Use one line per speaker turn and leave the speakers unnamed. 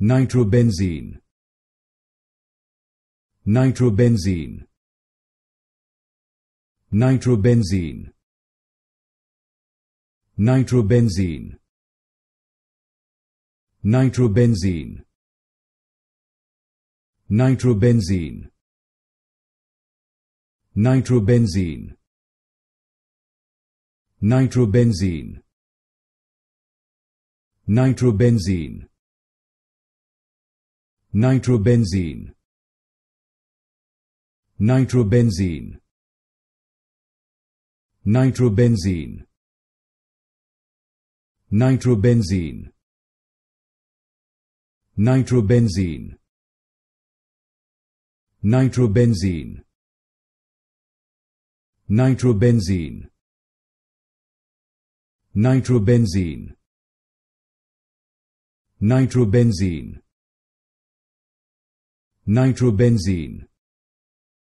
nitrobenzene nitrobenzene nitrobenzene nitrobenzene nitrobenzene nitrobenzene nitrobenzene nitrobenzene nitrobenzene nitrobenzene nitrobenzene nitrobenzene nitrobenzene nitrobenzene nitrobenzene nitrobenzene nitrobenzene nitrobenzene nitrobenzene